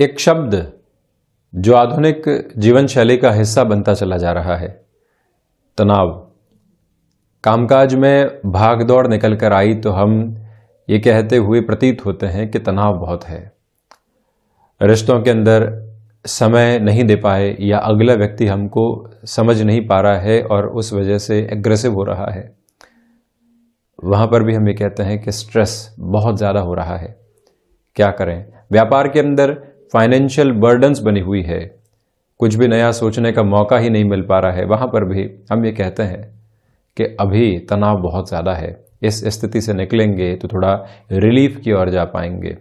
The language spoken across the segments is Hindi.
एक शब्द जो आधुनिक जीवन शैली का हिस्सा बनता चला जा रहा है तनाव कामकाज में भाग दौड़ निकल कर आई तो हम ये कहते हुए प्रतीत होते हैं कि तनाव बहुत है रिश्तों के अंदर समय नहीं दे पाए या अगला व्यक्ति हमको समझ नहीं पा रहा है और उस वजह से एग्रेसिव हो रहा है वहाँ पर भी हम ये कहते हैं कि स्ट्रेस बहुत ज़्यादा हो रहा है क्या करें व्यापार के अंदर फाइनेंशियल बर्डन्स बनी हुई है कुछ भी नया सोचने का मौका ही नहीं मिल पा रहा है वहाँ पर भी हम ये कहते हैं कि अभी तनाव बहुत ज़्यादा है इस स्थिति से निकलेंगे तो थोड़ा रिलीफ की ओर जा पाएंगे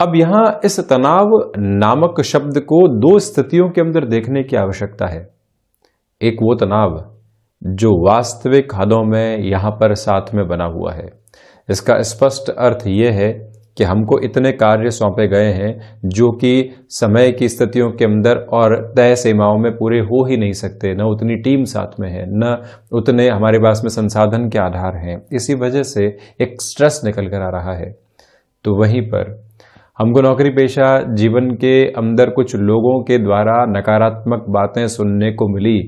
अब यहां इस तनाव नामक शब्द को दो स्थितियों के अंदर देखने की आवश्यकता है एक वो तनाव जो वास्तविक हदों में यहां पर साथ में बना हुआ है इसका स्पष्ट अर्थ यह है कि हमको इतने कार्य सौंपे गए हैं जो कि समय की स्थितियों के अंदर और तय सीमाओं में पूरे हो ही नहीं सकते न उतनी टीम साथ में है न उतने हमारे पास में संसाधन के आधार हैं इसी वजह से एक स्ट्रेस निकल कर आ रहा है तो वहीं पर हमको नौकरी पेशा जीवन के अंदर कुछ लोगों के द्वारा नकारात्मक बातें सुनने को मिली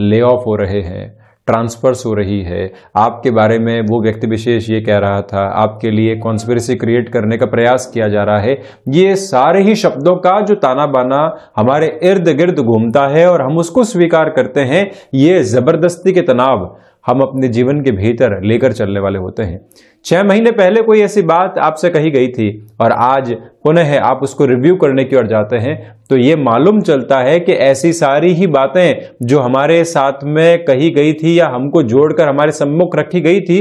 ले ऑफ हो रहे हैं ट्रांसफर्स हो रही है आपके बारे में वो व्यक्ति विशेष ये कह रहा था आपके लिए कॉन्स्पिरसी क्रिएट करने का प्रयास किया जा रहा है ये सारे ही शब्दों का जो ताना बाना हमारे इर्द गिर्द घूमता है और हम उसको स्वीकार करते हैं ये ज़बरदस्ती के तनाव हम अपने जीवन के भीतर लेकर चलने वाले होते हैं छह महीने पहले कोई ऐसी बात आपसे कही गई थी और आज पुनः आप उसको रिव्यू करने की ओर जाते हैं तो ये मालूम चलता है कि ऐसी सारी ही बातें जो हमारे साथ में कही गई थी या हमको जोड़कर हमारे सम्मुख रखी गई थी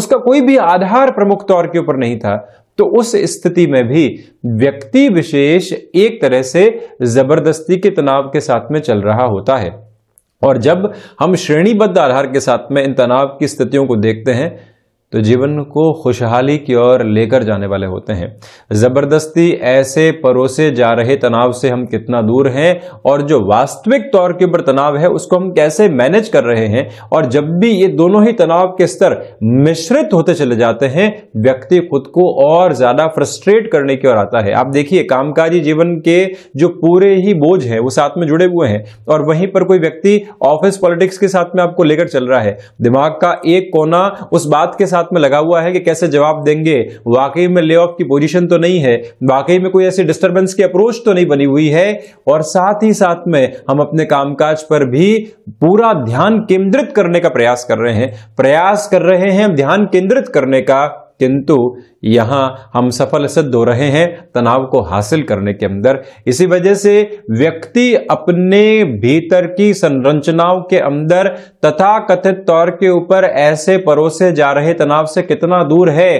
उसका कोई भी आधार प्रमुख तौर के ऊपर नहीं था तो उस स्थिति में भी व्यक्ति विशेष एक तरह से जबरदस्ती के तनाव के साथ में चल रहा होता है और जब हम श्रेणीबद्ध आधार के साथ में इन तनाव की स्थितियों को देखते हैं तो जीवन को खुशहाली की ओर लेकर जाने वाले होते हैं ज़बरदस्ती ऐसे परोसे जा रहे तनाव से हम कितना दूर हैं और जो वास्तविक तौर के ऊपर तनाव है उसको हम कैसे मैनेज कर रहे हैं और जब भी ये दोनों ही तनाव के स्तर मिश्रित होते चले जाते हैं व्यक्ति खुद को और ज़्यादा फ्रस्ट्रेट करने की ओर आता है आप देखिए कामकाजी जीवन के जो पूरे ही बोझ है वो साथ में जुड़े हुए हैं और वहीं पर कोई व्यक्ति ऑफिस पॉलिटिक्स के साथ में आपको लेकर चल रहा है दिमाग का एक कोना उस बात के साथ साथ में लगा हुआ है कि कैसे जवाब देंगे वाकई में ले ऑफ की पोजीशन तो नहीं है वाकई में कोई ऐसी डिस्टर्बेंस की अप्रोच तो नहीं बनी हुई है और साथ ही साथ में हम अपने कामकाज पर भी पूरा ध्यान केंद्रित करने का प्रयास कर रहे हैं प्रयास कर रहे हैं ध्यान केंद्रित करने का किंतु यहां हम सफल सिद्ध हो रहे हैं तनाव को हासिल करने के अंदर इसी वजह से व्यक्ति अपने भीतर की संरचनाओं के अंदर तथा कथित तौर के ऊपर ऐसे परोसे जा रहे तनाव से कितना दूर है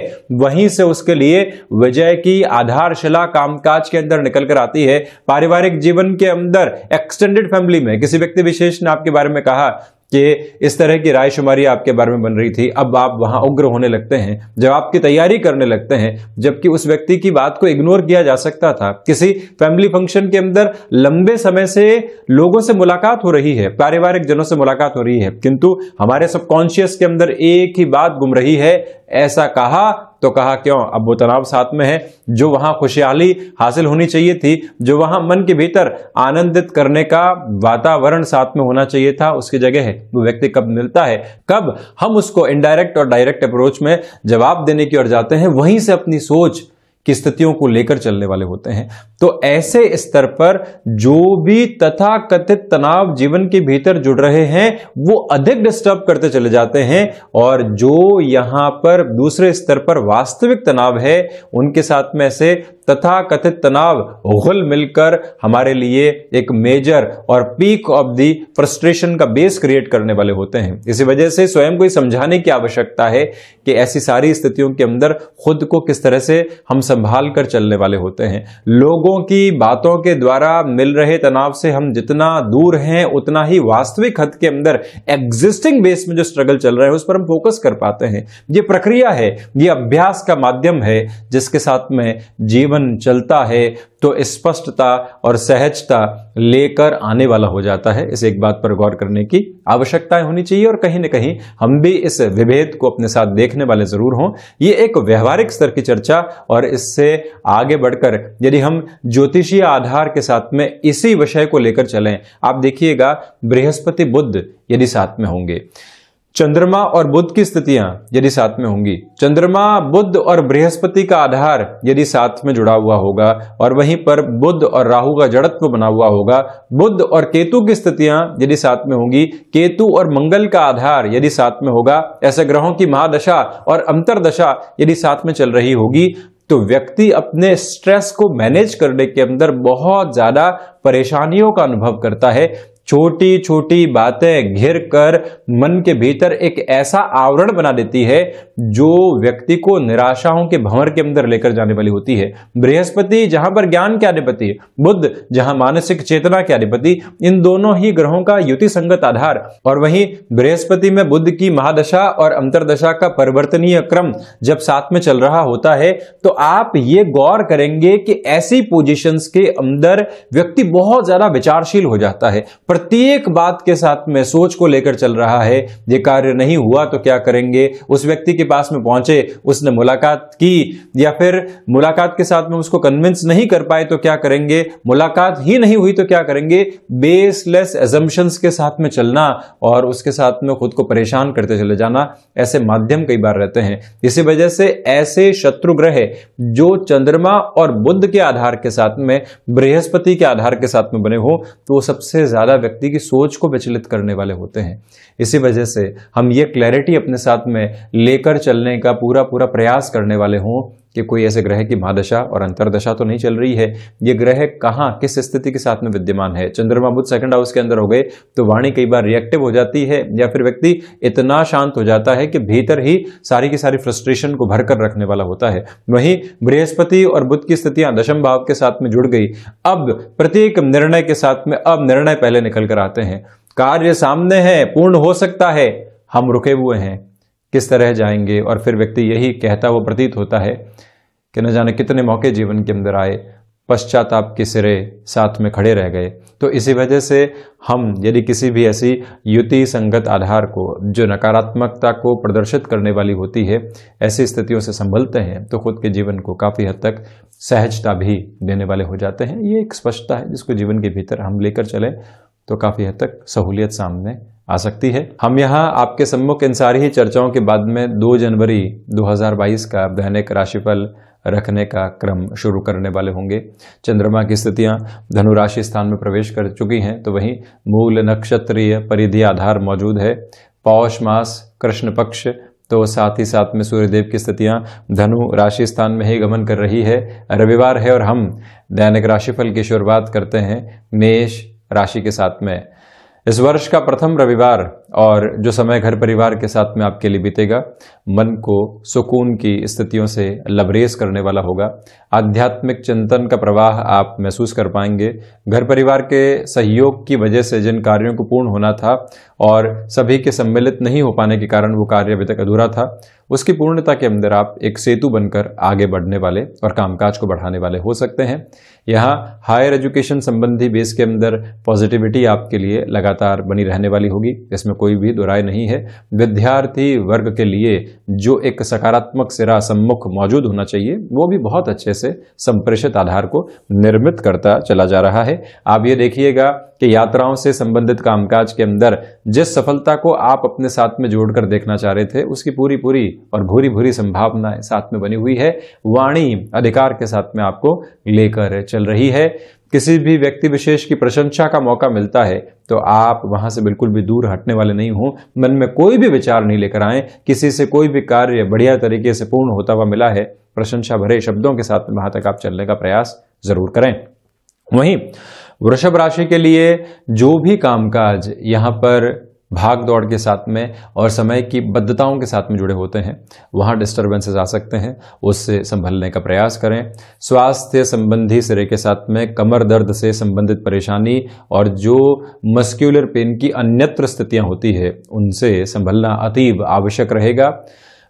वहीं से उसके लिए विजय की आधारशिला कामकाज के अंदर निकल कर आती है पारिवारिक जीवन के अंदर एक्सटेंडेड फैमिली में किसी व्यक्ति विशेष ने आपके बारे में कहा कि इस तरह की राय शुमारी आपके बारे में बन रही थी अब आप वहां उग्र होने लगते हैं जब आपकी तैयारी करने लगते हैं जबकि उस व्यक्ति की बात को इग्नोर किया जा सकता था किसी फैमिली फंक्शन के अंदर लंबे समय से लोगों से मुलाकात हो रही है पारिवारिक जनों से मुलाकात हो रही है किंतु हमारे सबकॉन्शियस के अंदर एक ही बात गुम रही है ऐसा कहा तो कहा क्यों अब वो तनाव साथ में है जो वहां खुशहाली हासिल होनी चाहिए थी जो वहां मन के भीतर आनंदित करने का वातावरण साथ में होना चाहिए था उसकी जगह है वो व्यक्ति कब मिलता है कब हम उसको इनडायरेक्ट और डायरेक्ट अप्रोच में जवाब देने की ओर जाते हैं वहीं से अपनी सोच की स्थितियों को लेकर चलने वाले होते हैं तो ऐसे स्तर पर जो भी तथा कथित तनाव जीवन के भीतर जुड़ रहे हैं वो अधिक डिस्टर्ब करते चले जाते हैं और जो यहां पर दूसरे स्तर पर वास्तविक तनाव है उनके साथ में ऐसे तथा कथित तनाव घुल मिलकर हमारे लिए एक मेजर और पीक ऑफ दी फ्रस्ट्रेशन का बेस क्रिएट करने वाले होते हैं इसी वजह से स्वयं को समझाने की आवश्यकता है कि ऐसी सारी स्थितियों के अंदर खुद को किस तरह से हम संभाल कर चलने वाले होते हैं लोगों की बातों के द्वारा मिल रहे तनाव से हम जितना दूर हैं उतना ही वास्तविक हद के अंदर एग्जिस्टिंग बेस में जो स्ट्रगल चल रहा है उस पर हम फोकस कर पाते हैं ये प्रक्रिया है ये अभ्यास का माध्यम है जिसके साथ में जीवन जीवन चलता है तो स्पष्टता और सहजता लेकर आने वाला हो जाता है इस एक बात पर गौर करने की आवश्यकताएं होनी चाहिए और कहीं ना कहीं हम भी इस विभेद को अपने साथ देखने वाले जरूर हों ये एक व्यवहारिक स्तर की चर्चा और इससे आगे बढ़कर यदि हम ज्योतिषीय आधार के साथ में इसी विषय को लेकर चलें आप देखिएगा बृहस्पति बुद्ध यदि साथ में होंगे चंद्रमा और बुद्ध की स्थितियां यदि साथ में होंगी चंद्रमा बुद्ध और बृहस्पति का आधार यदि साथ में जुड़ा हुआ होगा और वहीं पर बुद्ध और राहु का जड़त्व बना हुआ होगा बुद्ध और केतु की स्थितियां यदि साथ में होंगी केतु और मंगल का आधार यदि साथ में होगा ऐसे ग्रहों की महादशा और अंतरदशा यदि साथ में चल रही होगी तो व्यक्ति अपने स्ट्रेस को मैनेज करने के अंदर बहुत ज्यादा परेशानियों का अनुभव करता है छोटी छोटी बातें घिर कर मन के भीतर एक ऐसा आवरण बना देती है जो व्यक्ति को निराशाओं के भंवर के अंदर लेकर जाने वाली होती है बृहस्पति जहां पर ज्ञान के अधिपति बुद्ध जहां मानसिक चेतना के अधिपति इन दोनों ही ग्रहों का युति संगत आधार और वहीं बृहस्पति में बुद्ध की महादशा और अंतरदशा का परिवर्तनीय क्रम जब साथ में चल रहा होता है तो आप ये गौर करेंगे कि ऐसी पोजिशन के अंदर व्यक्ति बहुत ज्यादा विचारशील हो जाता है पर प्रत्येक बात के साथ में सोच को लेकर चल रहा है ये कार्य नहीं हुआ तो क्या करेंगे उस व्यक्ति के पास में पहुंचे उसने मुलाकात की या फिर मुलाकात के साथ में उसको कन्विंस नहीं कर पाए तो क्या करेंगे मुलाकात ही नहीं हुई तो क्या करेंगे बेसलेस एजम्पन्स के साथ में चलना और उसके साथ में खुद को परेशान करते चले जाना ऐसे माध्यम कई बार रहते हैं इसी वजह से ऐसे शत्रु ग्रह जो चंद्रमा और बुद्ध के आधार के साथ में बृहस्पति के आधार के साथ में बने हो तो सबसे ज्यादा व्यक्ति की सोच को विचलित करने वाले होते हैं इसी वजह से हम ये क्लैरिटी अपने साथ में लेकर चलने का पूरा पूरा प्रयास करने वाले हों कि कोई ऐसे ग्रह की महादशा और अंतरदशा तो नहीं चल रही है ये ग्रह कहाँ किस स्थिति के साथ में विद्यमान है चंद्रमा बुद्ध सेकंड हाउस के अंदर हो गए तो वाणी कई बार रिएक्टिव हो जाती है या फिर व्यक्ति इतना शांत हो जाता है कि भीतर ही सारी की सारी फ्रस्ट्रेशन को भर कर रखने वाला होता है वहीं बृहस्पति और बुद्ध की स्थितियां दशम भाव के साथ में जुड़ गई अब प्रत्येक निर्णय के साथ में अब निर्णय पहले निकल कर आते हैं कार्य सामने है पूर्ण हो सकता है हम रुके हुए हैं किस तरह जाएंगे और फिर व्यक्ति यही कहता हुआ प्रतीत होता है कि न जाने कितने मौके जीवन के अंदर आए पश्चाताप के सिरे साथ में खड़े रह गए तो इसी वजह से हम यदि किसी भी ऐसी युति संगत आधार को जो नकारात्मकता को प्रदर्शित करने वाली होती है ऐसी स्थितियों से संभलते हैं तो खुद के जीवन को काफ़ी हद तक सहजता भी देने वाले हो जाते हैं ये एक स्पष्टता है जिसको जीवन के भीतर हम लेकर चलें तो काफ़ी हद तक सहूलियत सामने आ सकती है हम यहाँ आपके सम्मुख इन सारी ही चर्चाओं के बाद में 2 जनवरी 2022 का दैनिक राशिफल रखने का क्रम शुरू करने वाले होंगे चंद्रमा की स्थितियां धनुराशि स्थान में प्रवेश कर चुकी हैं तो वहीं मूल नक्षत्रीय परिधि आधार मौजूद है पौष मास कृष्ण पक्ष तो साथ ही साथ में सूर्यदेव की स्थितियां धनु राशि स्थान में ही गमन कर रही है रविवार है और हम दैनिक राशिफल की शुरुआत करते हैं मेष राशि के साथ में इस वर्ष का प्रथम रविवार और जो समय घर परिवार के साथ में आपके लिए बीतेगा मन को सुकून की स्थितियों से लबरेज करने वाला होगा आध्यात्मिक चिंतन का प्रवाह आप महसूस कर पाएंगे घर परिवार के सहयोग की वजह से जिन कार्यों को पूर्ण होना था और सभी के सम्मिलित नहीं हो पाने के कारण वो कार्य अभी तक अधूरा था उसकी पूर्णता के अंदर आप एक सेतु बनकर आगे बढ़ने वाले और कामकाज को बढ़ाने वाले हो सकते हैं यहाँ हायर एजुकेशन संबंधी बेस के अंदर पॉजिटिविटी आपके लिए लगातार बनी रहने वाली होगी इसमें कोई भी दुराय नहीं है विद्यार्थी वर्ग के लिए जो एक सकारात्मक सिरा सम्मुख मौजूद होना चाहिए वो भी बहुत अच्छे से संप्रेषित आधार को निर्मित करता चला जा रहा है आप ये देखिएगा कि यात्राओं से संबंधित कामकाज के अंदर जिस सफलता को आप अपने साथ में जोड़कर देखना चाह रहे थे उसकी पूरी पूरी और भूरी भूरी संभावनाएं साथ में बनी हुई है वाणी अधिकार के साथ में आपको लेकर चल रही है किसी भी व्यक्ति विशेष की प्रशंसा का मौका मिलता है तो आप वहां से बिल्कुल भी दूर हटने वाले नहीं हों मन में कोई भी विचार नहीं लेकर आए किसी से कोई भी कार्य बढ़िया तरीके से पूर्ण होता हुआ मिला है प्रशंसा भरे शब्दों के साथ वहां तक आप चलने का प्रयास जरूर करें वहीं वृषभ राशि के लिए जो भी कामकाज यहाँ पर भाग दौड़ के साथ में और समय की बद्धताओं के साथ में जुड़े होते हैं वहाँ डिस्टर्बेंसेस आ सकते हैं उससे संभलने का प्रयास करें स्वास्थ्य संबंधी सिरे के साथ में कमर दर्द से संबंधित परेशानी और जो मस्क्यूलर पेन की अन्यत्र स्थितियाँ होती है उनसे संभलना अतीब आवश्यक रहेगा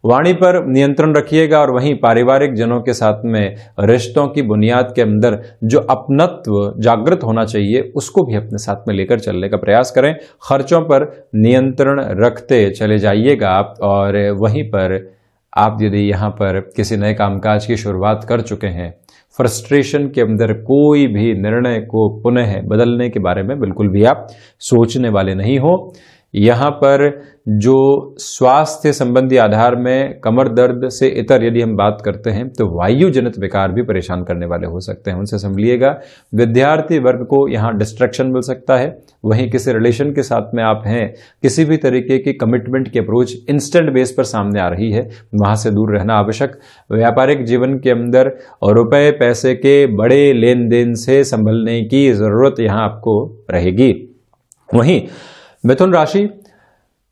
वाणी पर नियंत्रण रखिएगा और वहीं पारिवारिक जनों के साथ में रिश्तों की बुनियाद के अंदर जो अपनत्व जागृत होना चाहिए उसको भी अपने साथ में लेकर चलने का प्रयास करें खर्चों पर नियंत्रण रखते चले जाइएगा आप और वहीं पर आप यदि यहाँ पर किसी नए कामकाज की शुरुआत कर चुके हैं फ्रस्ट्रेशन के अंदर कोई भी निर्णय को पुनः बदलने के बारे में बिल्कुल भी आप सोचने वाले नहीं हो यहाँ पर जो स्वास्थ्य संबंधी आधार में कमर दर्द से इतर यदि हम बात करते हैं तो वायु जनित विकार भी परेशान करने वाले हो सकते हैं उनसे संभलिएगा विद्यार्थी वर्ग को यहाँ डिस्ट्रैक्शन मिल सकता है वहीं किसी रिलेशन के साथ में आप हैं किसी भी तरीके की कमिटमेंट की अप्रोच इंस्टेंट बेस पर सामने आ रही है वहाँ से दूर रहना आवश्यक व्यापारिक जीवन के अंदर रुपये पैसे के बड़े लेन देन से संभलने की ज़रूरत यहाँ आपको रहेगी वहीं मिथुन राशि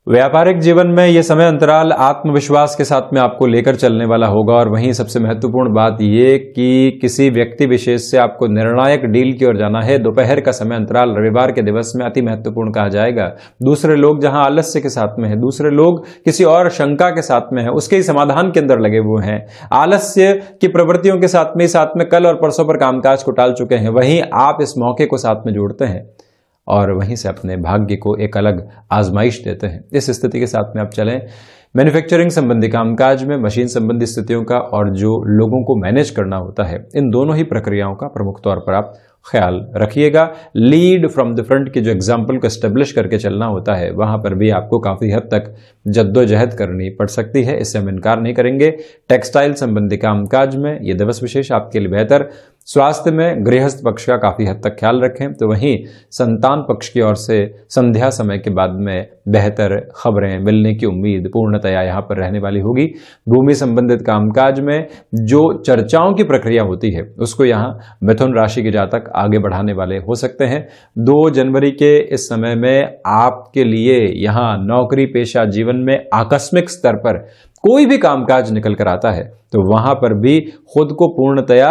व्यापारिक जीवन में यह समय अंतराल आत्मविश्वास के साथ में आपको लेकर चलने वाला होगा और वहीं सबसे महत्वपूर्ण बात ये कि किसी व्यक्ति विशेष से आपको निर्णायक डील की ओर जाना है दोपहर का समय अंतराल रविवार के दिवस में अति महत्वपूर्ण कहा जाएगा दूसरे लोग जहां आलस्य के साथ में है दूसरे लोग किसी और शंका के साथ में है उसके ही समाधान के अंदर लगे हुए हैं आलस्य की प्रवृत्तियों के साथ में साथ में कल और परसों पर कामकाज को टाल चुके हैं वहीं आप इस मौके को साथ में जोड़ते हैं और वहीं से अपने भाग्य को एक अलग आजमाइश देते हैं इस स्थिति के साथ में आप चलें मैन्युफैक्चरिंग संबंधी कामकाज में मशीन संबंधी स्थितियों का और जो लोगों को मैनेज करना होता है इन दोनों ही प्रक्रियाओं का प्रमुख तौर पर आप ख्याल रखिएगा लीड फ्रॉम द फ्रंट के जो एग्जाम्पल को स्टेब्लिश करके चलना होता है वहां पर भी आपको काफ़ी हद तक जद्दोजहद करनी पड़ सकती है इससे हम इनकार नहीं करेंगे टेक्सटाइल संबंधी कामकाज में ये दिवस विशेष आपके लिए बेहतर स्वास्थ्य में गृहस्थ पक्ष का काफ़ी हद तक ख्याल रखें तो वहीं संतान पक्ष की ओर से संध्या समय के बाद में बेहतर खबरें मिलने की उम्मीद पूर्णतया यहाँ पर रहने वाली होगी भूमि संबंधित कामकाज में जो चर्चाओं की प्रक्रिया होती है उसको यहाँ मिथुन राशि के जातक आगे बढ़ाने वाले हो सकते हैं दो जनवरी के इस समय में आपके लिए यहाँ नौकरी पेशा जीवन में आकस्मिक स्तर पर कोई भी कामकाज निकल कर आता है तो वहां पर भी खुद को पूर्णतया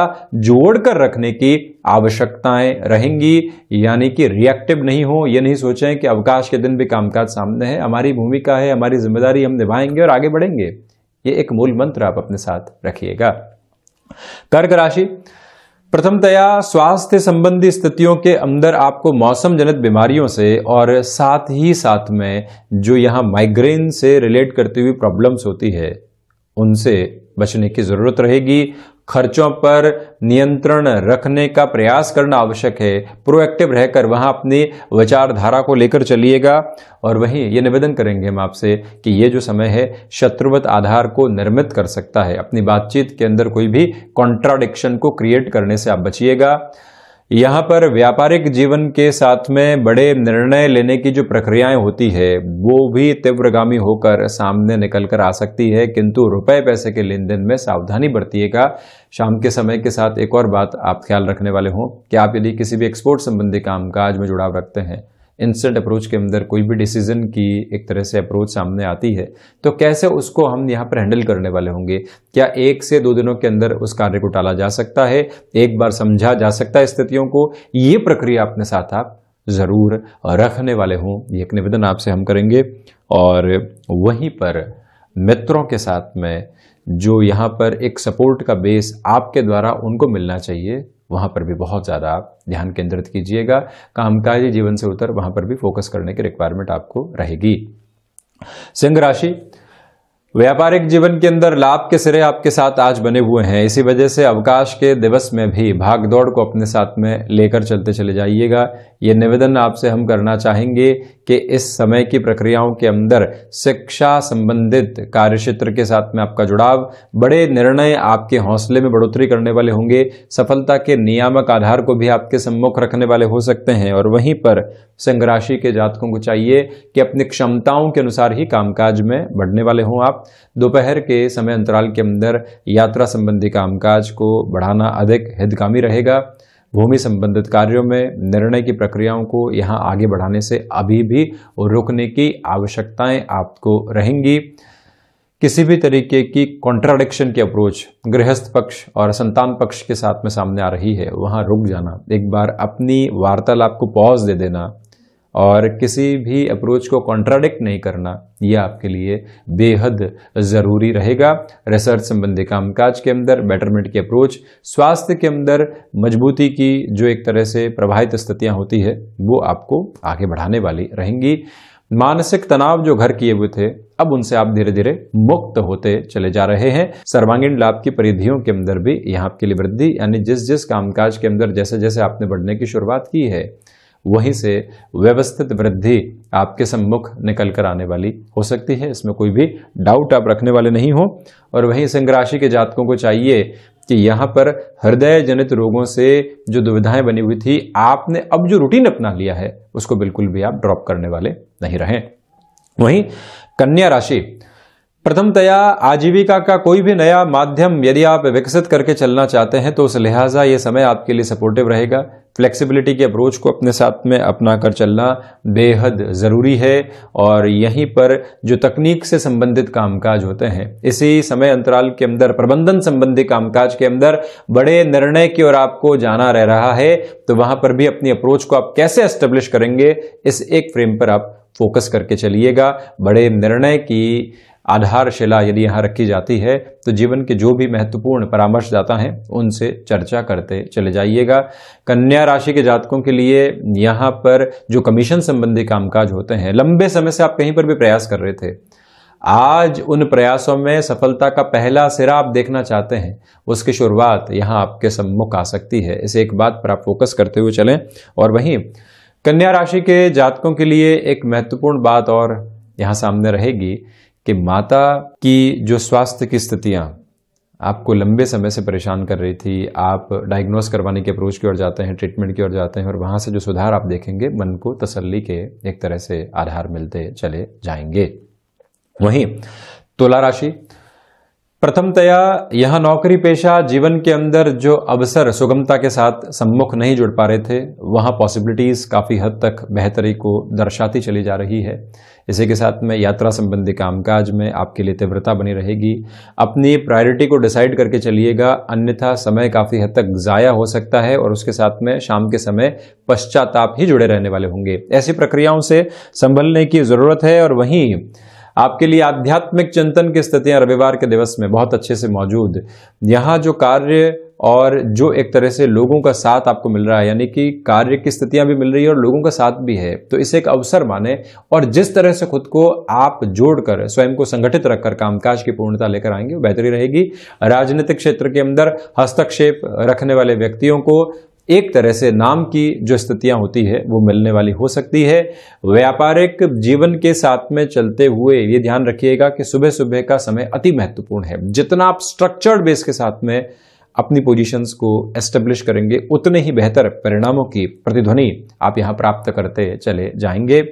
जोड़ कर रखने की आवश्यकताएं रहेंगी यानी कि रिएक्टिव नहीं हो यह नहीं सोचें कि अवकाश के दिन भी कामकाज सामने है हमारी भूमिका है हमारी जिम्मेदारी हम निभाएंगे और आगे बढ़ेंगे ये एक मूल मंत्र आप अपने साथ रखिएगा कर्क राशि प्रथमतया स्वास्थ्य संबंधी स्थितियों के अंदर आपको मौसम जनित बीमारियों से और साथ ही साथ में जो यहाँ माइग्रेन से रिलेट करती हुई प्रॉब्लम्स होती है उनसे बचने की ज़रूरत रहेगी खर्चों पर नियंत्रण रखने का प्रयास करना आवश्यक है प्रोएक्टिव रहकर वहाँ अपनी विचारधारा को लेकर चलिएगा और वहीं ये निवेदन करेंगे हम आपसे कि ये जो समय है शत्रुवत आधार को निर्मित कर सकता है अपनी बातचीत के अंदर कोई भी कॉन्ट्राडिक्शन को क्रिएट करने से आप बचिएगा यहाँ पर व्यापारिक जीवन के साथ में बड़े निर्णय लेने की जो प्रक्रियाएं होती है वो भी तीव्रगामी होकर सामने निकल कर आ सकती है किंतु रुपए पैसे के लेन देन में सावधानी बरतिएगा शाम के समय के साथ एक और बात आप ख्याल रखने वाले हों कि आप यदि किसी भी एक्सपोर्ट संबंधी कामकाज में जुड़ाव रखते हैं इंस्टेंट अप्रोच के अंदर कोई भी डिसीजन की एक तरह से अप्रोच सामने आती है तो कैसे उसको हम यहाँ पर हैंडल करने वाले होंगे क्या एक से दो दिनों के अंदर उस कार्य को टाला जा सकता है एक बार समझा जा सकता है स्थितियों को ये प्रक्रिया अपने साथ आप ज़रूर रखने वाले हों ये एक निवेदन आपसे हम करेंगे और वहीं पर मित्रों के साथ में जो यहाँ पर एक सपोर्ट का बेस आपके द्वारा उनको मिलना चाहिए वहाँ पर भी बहुत ज़्यादा आप ध्यान केंद्रित कीजिएगा कामकाजी जीवन से उतर वहाँ पर भी फोकस करने की रिक्वायरमेंट आपको रहेगी सिंह राशि व्यापारिक जीवन के अंदर लाभ के सिरे आपके साथ आज बने हुए हैं इसी वजह से अवकाश के दिवस में भी भागदौड़ को अपने साथ में लेकर चलते चले जाइएगा ये निवेदन आपसे हम करना चाहेंगे कि इस समय की प्रक्रियाओं के अंदर शिक्षा संबंधित कार्य क्षेत्र के साथ में आपका जुड़ाव बड़े निर्णय आपके हौसले में बढ़ोतरी करने वाले होंगे सफलता के नियामक आधार को भी आपके सम्मुख रखने वाले हो सकते हैं और वहीं पर सिंह राशि के जातकों को चाहिए कि अपनी क्षमताओं के अनुसार ही कामकाज में बढ़ने वाले हों आप दोपहर के समय अंतराल के अंदर यात्रा संबंधी कामकाज को बढ़ाना अधिक हितगामी रहेगा भूमि संबंधित कार्यों में निर्णय की प्रक्रियाओं को यहाँ आगे बढ़ाने से अभी भी रोकने की आवश्यकताएं आपको रहेंगी किसी भी तरीके की कॉन्ट्राडिक्शन की अप्रोच गृहस्थ पक्ष और संतान पक्ष के साथ में सामने आ रही है वहाँ रुक जाना एक बार अपनी वार्तालाप को पॉज दे देना और किसी भी अप्रोच को कॉन्ट्राडिक्ट नहीं करना यह आपके लिए बेहद ज़रूरी रहेगा रिसर्च संबंधी कामकाज के अंदर बेटरमेंट की अप्रोच स्वास्थ्य के अंदर मजबूती की जो एक तरह से प्रभावित स्थितियां होती है वो आपको आगे बढ़ाने वाली रहेंगी मानसिक तनाव जो घर किए हुए थे अब उनसे आप धीरे धीरे मुक्त होते चले जा रहे हैं सर्वांगीण लाभ की परिधियों के अंदर भी यहाँ आपके लिए वृद्धि यानी जिस जिस कामकाज के अंदर जैसे जैसे आपने बढ़ने की शुरुआत की है वहीं से व्यवस्थित वृद्धि आपके सम्मुख निकल कर आने वाली हो सकती है इसमें कोई भी डाउट आप रखने वाले नहीं हो और वहीं सिंह राशि के जातकों को चाहिए कि यहाँ पर हृदय जनित रोगों से जो दुविधाएं बनी हुई थी आपने अब जो रूटीन अपना लिया है उसको बिल्कुल भी आप ड्रॉप करने वाले नहीं रहे वहीं कन्या राशि प्रथमतया आजीविका का कोई भी नया माध्यम यदि आप विकसित करके चलना चाहते हैं तो उस लिहाजा ये समय आपके लिए सपोर्टिव रहेगा फ्लेक्सिबिलिटी के अप्रोच को अपने साथ में अपना कर चलना बेहद ज़रूरी है और यहीं पर जो तकनीक से संबंधित कामकाज होते हैं इसी समय अंतराल के अंदर प्रबंधन संबंधी कामकाज के अंदर बड़े निर्णय की ओर आपको जाना रह रहा है तो वहां पर भी अपनी अप्रोच को आप कैसे एस्टेब्लिश करेंगे इस एक फ्रेम पर आप फोकस करके चलिएगा बड़े निर्णय की आधारशिला यदि यहाँ रखी जाती है तो जीवन के जो भी महत्वपूर्ण परामर्शदाता हैं उनसे चर्चा करते चले जाइएगा कन्या राशि के जातकों के लिए यहाँ पर जो कमीशन संबंधी कामकाज होते हैं लंबे समय से आप कहीं पर भी प्रयास कर रहे थे आज उन प्रयासों में सफलता का पहला सिरा आप देखना चाहते हैं उसकी शुरुआत यहाँ आपके सम्मुख आ सकती है इसे एक बात पर आप फोकस करते हुए चलें और वहीं कन्या राशि के जातकों के लिए एक महत्वपूर्ण बात और यहाँ सामने रहेगी कि माता की जो स्वास्थ्य की स्थितियाँ आपको लंबे समय से परेशान कर रही थी आप डायग्नोस करवाने के अप्रोच की ओर जाते हैं ट्रीटमेंट की ओर जाते हैं और वहाँ से जो सुधार आप देखेंगे मन को तसल्ली के एक तरह से आधार मिलते चले जाएंगे वहीं तुला राशि प्रथमतया यह नौकरी पेशा जीवन के अंदर जो अवसर सुगमता के साथ सम्मुख नहीं जुड़ पा रहे थे वहाँ पॉसिबिलिटीज़ काफ़ी हद तक बेहतरी को दर्शाती चली जा रही है इसी के साथ में यात्रा संबंधी कामकाज में आपके लिए तीव्रता बनी रहेगी अपनी प्रायोरिटी को डिसाइड करके चलिएगा अन्यथा समय काफ़ी हद तक ज़ाया हो सकता है और उसके साथ में शाम के समय पश्चाताप ही जुड़े रहने वाले होंगे ऐसी प्रक्रियाओं से संभलने की ज़रूरत है और वहीं आपके लिए आध्यात्मिक चिंतन की स्थितियां रविवार के दिवस में बहुत अच्छे से मौजूद यहाँ जो कार्य और जो एक तरह से लोगों का साथ आपको मिल रहा है यानी कि कार्य की स्थितियां भी मिल रही है और लोगों का साथ भी है तो इसे एक अवसर माने और जिस तरह से खुद को आप जोड़कर स्वयं को संगठित रखकर कामकाज की पूर्णता लेकर आएंगे वो बेहतरी रहेगी राजनीतिक क्षेत्र के अंदर हस्तक्षेप रखने वाले व्यक्तियों को एक तरह से नाम की जो स्थितियां होती है वो मिलने वाली हो सकती है व्यापारिक जीवन के साथ में चलते हुए ये ध्यान रखिएगा कि सुबह सुबह का समय अति महत्वपूर्ण है जितना आप स्ट्रक्चर्ड बेस के साथ में अपनी पोजीशंस को एस्टेब्लिश करेंगे उतने ही बेहतर परिणामों की प्रतिध्वनि आप यहां प्राप्त करते चले जाएंगे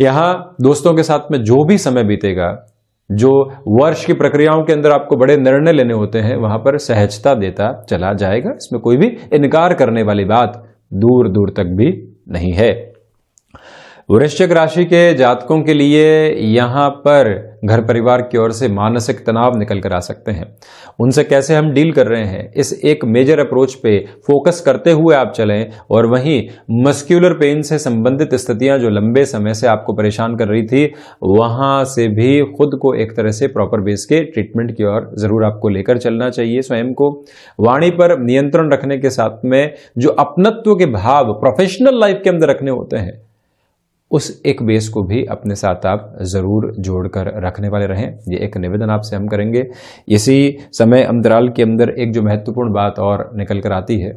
यहां दोस्तों के साथ में जो भी समय बीतेगा जो वर्ष की प्रक्रियाओं के अंदर आपको बड़े निर्णय लेने होते हैं वहां पर सहजता देता चला जाएगा इसमें कोई भी इनकार करने वाली बात दूर दूर तक भी नहीं है वृश्चिक राशि के जातकों के लिए यहाँ पर घर परिवार की ओर से मानसिक तनाव निकल कर आ सकते हैं उनसे कैसे हम डील कर रहे हैं इस एक मेजर अप्रोच पे फोकस करते हुए आप चलें और वहीं मस्क्यूलर पेन से संबंधित स्थितियां जो लंबे समय से आपको परेशान कर रही थी वहां से भी खुद को एक तरह से प्रॉपर बेस के ट्रीटमेंट की ओर ज़रूर आपको लेकर चलना चाहिए स्वयं को वाणी पर नियंत्रण रखने के साथ में जो अपनत्व के भाव प्रोफेशनल लाइफ के अंदर रखने होते हैं उस एक बेस को भी अपने साथ आप ज़रूर जोड़कर रखने वाले रहें ये एक निवेदन आपसे हम करेंगे इसी समय अंतराल के अंदर एक जो महत्वपूर्ण बात और निकल कर आती है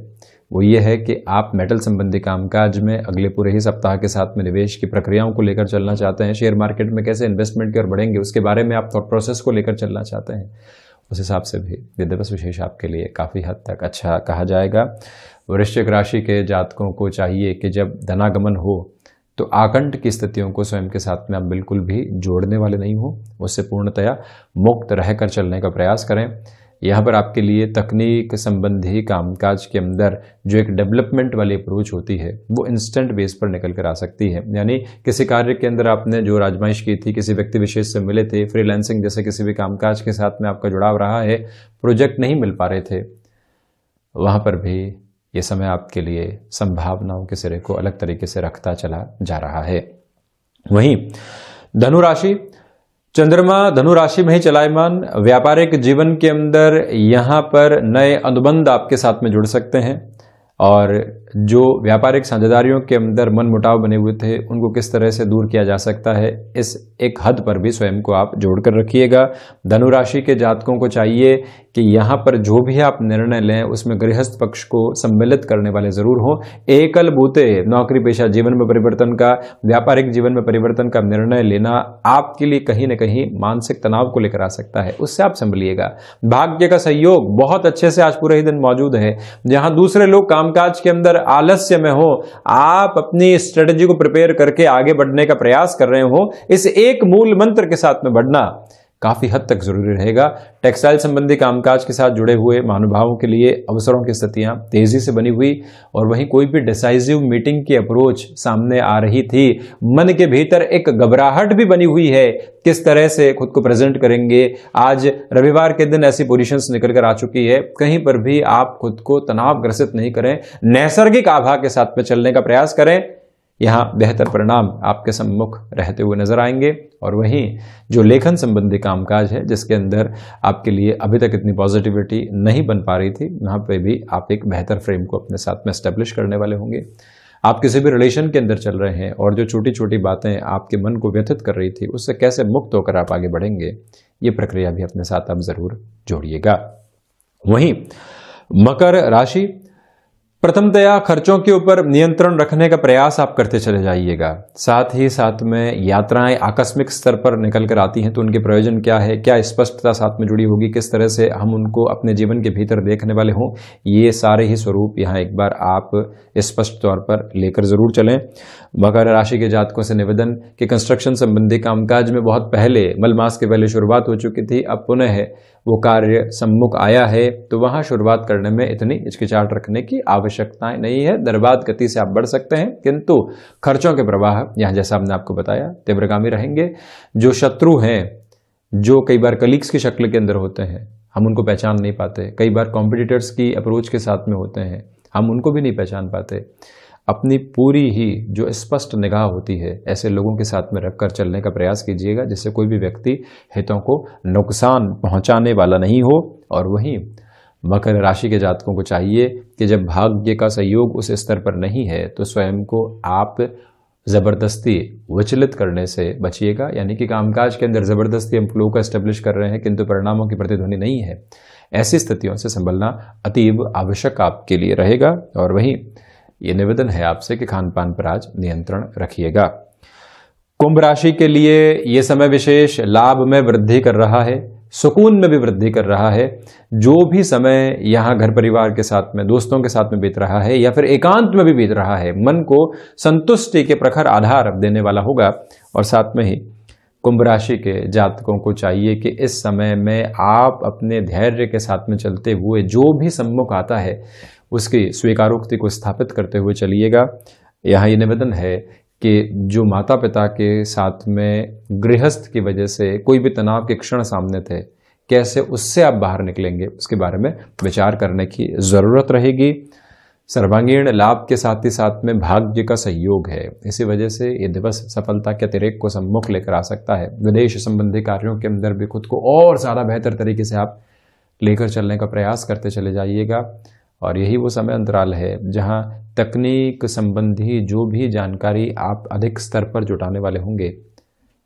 वो ये है कि आप मेटल संबंधी कामकाज में अगले पूरे ही सप्ताह के साथ में निवेश की प्रक्रियाओं को लेकर चलना चाहते हैं शेयर मार्केट में कैसे इन्वेस्टमेंट की ओर बढ़ेंगे उसके बारे में आप थॉट प्रोसेस को लेकर चलना चाहते हैं उस हिसाब से भी ये दिवस विशेष आपके लिए काफ़ी हद तक अच्छा कहा जाएगा वृश्चिक राशि के जातकों को चाहिए कि जब धनागमन हो तो आकंठ की स्थितियों को स्वयं के साथ में आप बिल्कुल भी जोड़ने वाले नहीं हो उससे पूर्णतया मुक्त रहकर चलने का प्रयास करें यहाँ पर आपके लिए तकनीक संबंधी कामकाज के अंदर जो एक डेवलपमेंट वाली अप्रोच होती है वो इंस्टेंट बेस पर निकल कर आ सकती है यानी किसी कार्य के अंदर आपने जो राजमाइश की थी किसी व्यक्ति विशेष से मिले थे फ्रीलांसिंग जैसे किसी भी कामकाज के साथ में आपका जुड़ाव रहा है प्रोजेक्ट नहीं मिल पा रहे थे वहाँ पर भी ये समय आपके लिए संभावनाओं के सिरे को अलग तरीके से रखता चला जा रहा है वहीं धनुराशि चंद्रमा धनु राशि में ही चलायमान व्यापारिक जीवन के अंदर यहां पर नए अनुबंध आपके साथ में जुड़ सकते हैं और जो व्यापारिक साझेदारियों के अंदर मन मुटाव बने हुए थे उनको किस तरह से दूर किया जा सकता है इस एक हद पर भी स्वयं को आप जोड़कर रखिएगा धनुराशि के जातकों को चाहिए कि यहाँ पर जो भी आप निर्णय लें उसमें गृहस्थ पक्ष को सम्मिलित करने वाले जरूर हों एकल बूते नौकरी पेशा जीवन में परिवर्तन का व्यापारिक जीवन में परिवर्तन का निर्णय लेना आपके लिए कहीं ना कहीं मानसिक तनाव को लेकर आ सकता है उससे आप संभलिएगा भाग्य का सहयोग बहुत अच्छे से आज पूरे ही दिन मौजूद है जहां दूसरे लोग कामकाज के अंदर अगर आलस्य में हो आप अपनी स्ट्रेटजी को प्रिपेयर करके आगे बढ़ने का प्रयास कर रहे हो इस एक मूल मंत्र के साथ में बढ़ना काफ़ी हद तक ज़रूरी रहेगा टेक्सटाइल संबंधी कामकाज के साथ जुड़े हुए महानुभावों के लिए अवसरों की स्थितियां तेज़ी से बनी हुई और वहीं कोई भी डिसाइजिव मीटिंग की अप्रोच सामने आ रही थी मन के भीतर एक घबराहट भी बनी हुई है किस तरह से खुद को प्रेजेंट करेंगे आज रविवार के दिन ऐसी पोजिशन निकल कर आ चुकी है कहीं पर भी आप खुद को तनाव ग्रसित नहीं करें नैसर्गिक आभा के साथ में चलने का प्रयास करें यहाँ बेहतर परिणाम आपके सम्मुख रहते हुए नजर आएंगे और वहीं जो लेखन संबंधी कामकाज है जिसके अंदर आपके लिए अभी तक इतनी पॉजिटिविटी नहीं बन पा रही थी वहाँ पे भी आप एक बेहतर फ्रेम को अपने साथ में स्टेब्लिश करने वाले होंगे आप किसी भी रिलेशन के अंदर चल रहे हैं और जो छोटी छोटी बातें आपके मन को व्यथित कर रही थी उससे कैसे मुक्त होकर आप आगे बढ़ेंगे ये प्रक्रिया भी अपने साथ आप ज़रूर जोड़िएगा वहीं मकर राशि प्रथमतया खर्चों के ऊपर नियंत्रण रखने का प्रयास आप करते चले जाइएगा साथ ही साथ में यात्राएं आकस्मिक स्तर पर निकल कर आती हैं तो उनके प्रयोजन क्या है क्या स्पष्टता साथ में जुड़ी होगी किस तरह से हम उनको अपने जीवन के भीतर देखने वाले हों ये सारे ही स्वरूप यहाँ एक बार आप स्पष्ट तौर पर लेकर जरूर चलें मकर राशि के जातकों से निवेदन कि कंस्ट्रक्शन संबंधी कामकाज में बहुत पहले मलमास के पहले शुरुआत हो चुकी थी अब पुनः वो कार्य सम्मुख आया है तो वहाँ शुरुआत करने में इतनी हिचकिचाहट रखने की आवश्यकता नहीं है दरबाद गति से आप बढ़ सकते हैं किंतु खर्चों के प्रवाह यहाँ जैसा हमने आपको बताया तीव्रगामी रहेंगे जो शत्रु हैं जो कई बार कलीग्स की शक्ल के अंदर होते हैं हम उनको पहचान नहीं पाते कई बार कॉम्पिटिटर्स की अप्रोच के साथ में होते हैं हम उनको भी नहीं पहचान पाते अपनी पूरी ही जो स्पष्ट निगाह होती है ऐसे लोगों के साथ में रखकर चलने का प्रयास कीजिएगा जिससे कोई भी व्यक्ति हितों को नुकसान पहुंचाने वाला नहीं हो और वहीं मकर राशि के जातकों को चाहिए कि जब भाग्य का सहयोग उस स्तर पर नहीं है तो स्वयं को आप ज़बरदस्ती विचलित करने से बचिएगा यानी कि कामकाज के अंदर ज़बरदस्ती हम फ्लो का स्टेब्लिश कर रहे हैं किंतु परिणामों की प्रतिध्वनि नहीं है ऐसी स्थितियों से संभलना अतीब आवश्यक आपके लिए रहेगा और वहीं ये निवेदन है आपसे कि खान पान पर आज नियंत्रण रखिएगा कुंभ राशि के लिए ये समय विशेष लाभ में वृद्धि कर रहा है सुकून में भी वृद्धि कर रहा है जो भी समय यहाँ घर परिवार के साथ में दोस्तों के साथ में बीत रहा है या फिर एकांत में भी बीत रहा है मन को संतुष्टि के प्रखर आधार देने वाला होगा और साथ में ही कुंभ राशि के जातकों को चाहिए कि इस समय में आप अपने धैर्य के साथ में चलते हुए जो भी सम्मुख आता है उसकी स्वीकारोक्ति को स्थापित करते हुए चलिएगा यहाँ ये निवेदन है कि जो माता पिता के साथ में गृहस्थ की वजह से कोई भी तनाव के क्षण सामने थे कैसे उससे आप बाहर निकलेंगे उसके बारे में विचार करने की ज़रूरत रहेगी सर्वांगीण लाभ के साथ ही साथ में भाग्य का सहयोग है इसी वजह से ये दिवस सफलता के अतिरेक को सम्मुख लेकर आ सकता है विदेश संबंधी कार्यों के अंदर भी खुद को और ज़्यादा बेहतर तरीके से आप लेकर चलने का प्रयास करते चले जाइएगा और यही वो समय अंतराल है जहाँ तकनीक संबंधी जो भी जानकारी आप अधिक स्तर पर जुटाने वाले होंगे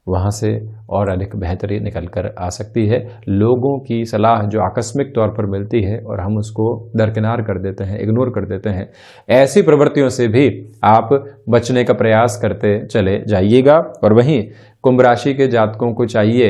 वहाँ से और अधिक बेहतरी निकल कर आ सकती है लोगों की सलाह जो आकस्मिक तौर पर मिलती है और हम उसको दरकिनार कर देते हैं इग्नोर कर देते हैं ऐसी प्रवृत्तियों से भी आप बचने का प्रयास करते चले जाइएगा और वहीं कुंभ राशि के जातकों को चाहिए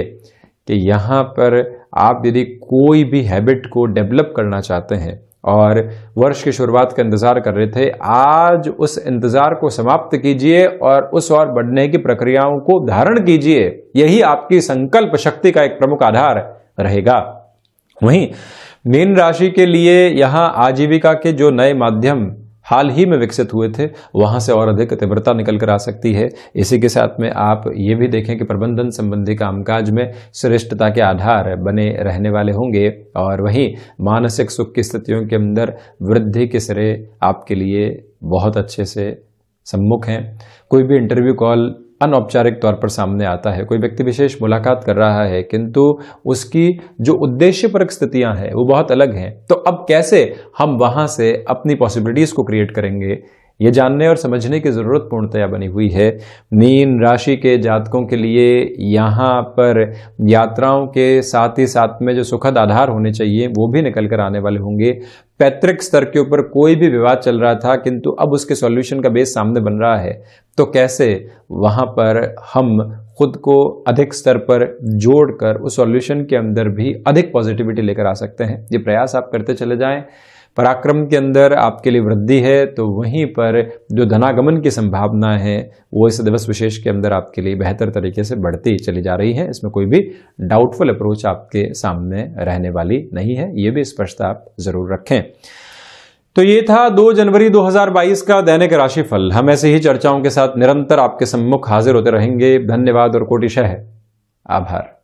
कि यहाँ पर आप यदि कोई भी हैबिट को डेवलप करना चाहते हैं और वर्ष की शुरुआत का इंतज़ार कर रहे थे आज उस इंतज़ार को समाप्त कीजिए और उस और बढ़ने की प्रक्रियाओं को धारण कीजिए यही आपकी संकल्प शक्ति का एक प्रमुख आधार रहेगा वहीं मीन राशि के लिए यहां आजीविका के जो नए माध्यम हाल ही में विकसित हुए थे वहाँ से और अधिक तीव्रता निकल कर आ सकती है इसी के साथ में आप ये भी देखें कि प्रबंधन संबंधी कामकाज में श्रेष्ठता के आधार बने रहने वाले होंगे और वहीं मानसिक सुख की स्थितियों के अंदर वृद्धि के सिरे आपके लिए बहुत अच्छे से सम्मुख हैं कोई भी इंटरव्यू कॉल अनौपचारिक तौर पर सामने आता है कोई व्यक्ति विशेष मुलाकात कर रहा है किंतु उसकी जो उद्देश्यपरक स्थितियां हैं वो बहुत अलग हैं तो अब कैसे हम वहां से अपनी पॉसिबिलिटीज़ को क्रिएट करेंगे ये जानने और समझने की ज़रूरत पूर्णतया बनी हुई है मीन राशि के जातकों के लिए यहाँ पर यात्राओं के साथ ही साथ में जो सुखद आधार होने चाहिए वो भी निकल कर आने वाले होंगे पैतृक स्तर के ऊपर कोई भी विवाद चल रहा था किंतु अब उसके सॉल्यूशन का बेस सामने बन रहा है तो कैसे वहां पर हम खुद को अधिक स्तर पर जोड़कर उस सॉल्यूशन के अंदर भी अधिक पॉजिटिविटी लेकर आ सकते हैं ये प्रयास आप करते चले जाएं पराक्रम के अंदर आपके लिए वृद्धि है तो वहीं पर जो धनागमन की संभावना है वो इस दिवस विशेष के अंदर आपके लिए बेहतर तरीके से बढ़ती चली जा रही है इसमें कोई भी डाउटफुल अप्रोच आपके सामने रहने वाली नहीं है ये भी स्पष्टता आप जरूर रखें तो ये था 2 जनवरी 2022 का दैनिक राशिफल हम ऐसे ही चर्चाओं के साथ निरंतर आपके सम्मुख हाजिर होते रहेंगे धन्यवाद और कोटिशह आभार